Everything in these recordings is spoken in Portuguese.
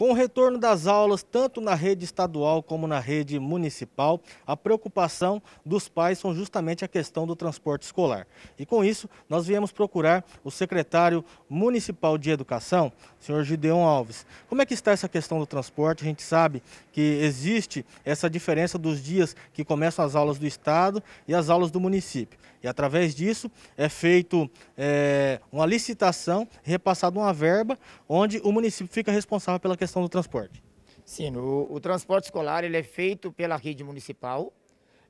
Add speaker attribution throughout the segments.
Speaker 1: Com o retorno das aulas, tanto na rede estadual como na rede municipal, a preocupação dos pais são justamente a questão do transporte escolar. E com isso, nós viemos procurar o secretário municipal de educação, senhor Gideon Alves. Como é que está essa questão do transporte? A gente sabe que existe essa diferença dos dias que começam as aulas do estado e as aulas do município. E através disso é feito é, uma licitação, repassada uma verba, onde o município fica responsável pela questão questão do transporte?
Speaker 2: Sim, o, o transporte escolar ele é feito pela rede municipal.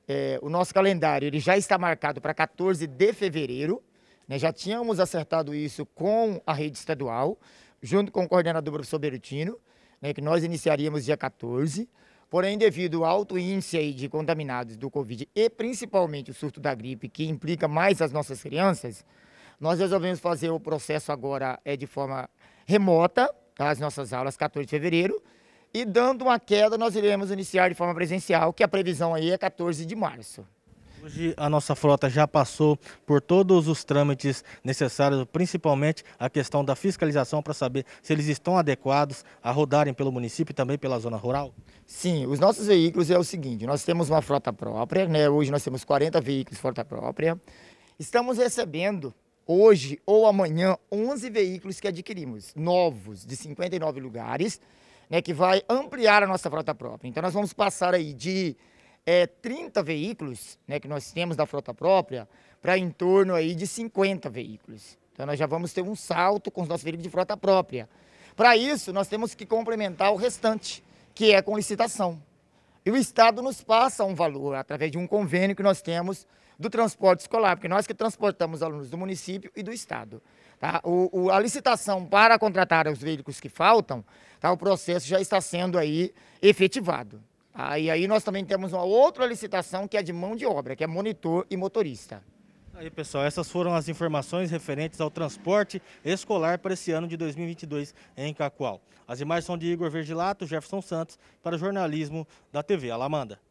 Speaker 2: É, o nosso calendário ele já está marcado para 14 de fevereiro. Né? Já tínhamos acertado isso com a rede estadual, junto com o coordenador professor Berutino, né, que nós iniciaríamos dia 14. Porém, devido ao alto índice de contaminados do Covid e principalmente o surto da gripe, que implica mais as nossas crianças, nós resolvemos fazer o processo agora é de forma remota, as nossas aulas 14 de fevereiro. E dando uma queda, nós iremos iniciar de forma presencial, que a previsão aí é 14 de março.
Speaker 1: Hoje a nossa frota já passou por todos os trâmites necessários, principalmente a questão da fiscalização para saber se eles estão adequados a rodarem pelo município e também pela zona rural? Sim, os nossos veículos é o seguinte, nós temos uma frota
Speaker 2: própria, né? hoje nós temos 40 veículos frota própria, estamos recebendo hoje ou amanhã 11 veículos que adquirimos, novos, de 59 lugares, né, que vai ampliar a nossa frota própria. Então nós vamos passar aí de é, 30 veículos né, que nós temos da frota própria para em torno aí de 50 veículos. Então nós já vamos ter um salto com os nossos veículos de frota própria. Para isso, nós temos que complementar o restante, que é com licitação. E o Estado nos passa um valor através de um convênio que nós temos do transporte escolar, porque nós que transportamos alunos do município e do Estado. Tá? O, o, a licitação para contratar os veículos que faltam, tá? o processo já está sendo aí efetivado. Tá? E aí nós também temos uma outra licitação que é de mão de obra, que é monitor e motorista.
Speaker 1: Aí, pessoal, essas foram as informações referentes ao transporte escolar para esse ano de 2022 em Cacoal. As imagens são de Igor Vergilato, Jefferson Santos, para o jornalismo da TV Alamanda.